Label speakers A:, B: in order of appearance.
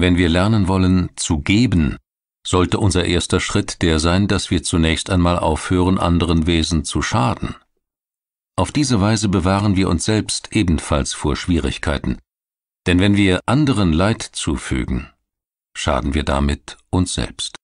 A: Wenn wir lernen wollen, zu geben, sollte unser erster Schritt der sein, dass wir zunächst einmal aufhören, anderen Wesen zu schaden. Auf diese Weise bewahren wir uns selbst ebenfalls vor Schwierigkeiten, denn wenn wir anderen Leid zufügen, schaden wir damit uns selbst.